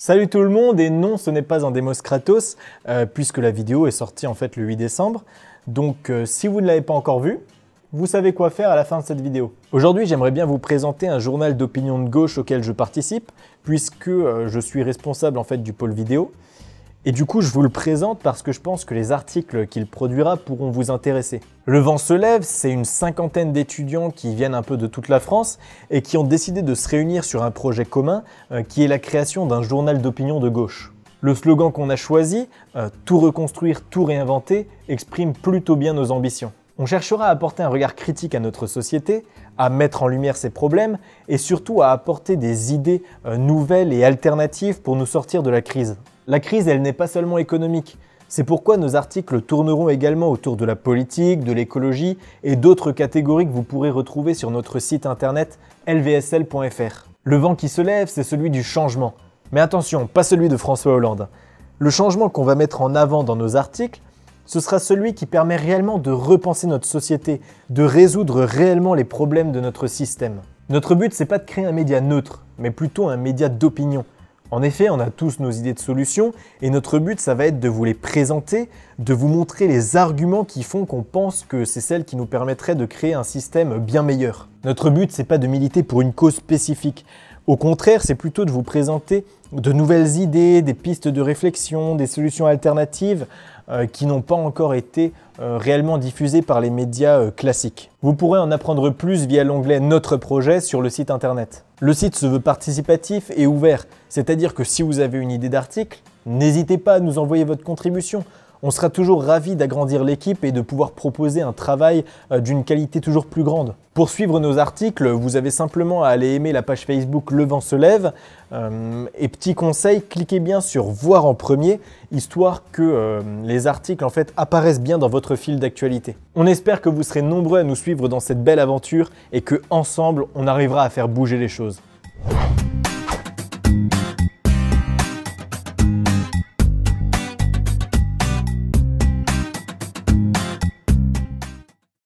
Salut tout le monde et non ce n'est pas un Demos Kratos euh, puisque la vidéo est sortie en fait le 8 décembre donc euh, si vous ne l'avez pas encore vue vous savez quoi faire à la fin de cette vidéo. Aujourd'hui j'aimerais bien vous présenter un journal d'opinion de gauche auquel je participe puisque euh, je suis responsable en fait du pôle vidéo et du coup, je vous le présente parce que je pense que les articles qu'il produira pourront vous intéresser. Le vent se lève, c'est une cinquantaine d'étudiants qui viennent un peu de toute la France et qui ont décidé de se réunir sur un projet commun euh, qui est la création d'un journal d'opinion de gauche. Le slogan qu'on a choisi, euh, tout reconstruire, tout réinventer, exprime plutôt bien nos ambitions. On cherchera à apporter un regard critique à notre société, à mettre en lumière ses problèmes et surtout à apporter des idées euh, nouvelles et alternatives pour nous sortir de la crise. La crise, elle n'est pas seulement économique. C'est pourquoi nos articles tourneront également autour de la politique, de l'écologie et d'autres catégories que vous pourrez retrouver sur notre site internet lvsl.fr. Le vent qui se lève, c'est celui du changement. Mais attention, pas celui de François Hollande. Le changement qu'on va mettre en avant dans nos articles, ce sera celui qui permet réellement de repenser notre société, de résoudre réellement les problèmes de notre système. Notre but, c'est pas de créer un média neutre, mais plutôt un média d'opinion, en effet, on a tous nos idées de solutions et notre but, ça va être de vous les présenter, de vous montrer les arguments qui font qu'on pense que c'est celle qui nous permettrait de créer un système bien meilleur. Notre but, c'est pas de militer pour une cause spécifique. Au contraire, c'est plutôt de vous présenter de nouvelles idées, des pistes de réflexion, des solutions alternatives, euh, qui n'ont pas encore été euh, réellement diffusés par les médias euh, classiques. Vous pourrez en apprendre plus via l'onglet Notre projet sur le site internet. Le site se veut participatif et ouvert, c'est-à-dire que si vous avez une idée d'article, n'hésitez pas à nous envoyer votre contribution on sera toujours ravi d'agrandir l'équipe et de pouvoir proposer un travail euh, d'une qualité toujours plus grande. Pour suivre nos articles, vous avez simplement à aller aimer la page Facebook Le vent se lève. Euh, et petit conseil, cliquez bien sur voir en premier, histoire que euh, les articles en fait apparaissent bien dans votre fil d'actualité. On espère que vous serez nombreux à nous suivre dans cette belle aventure et que ensemble on arrivera à faire bouger les choses.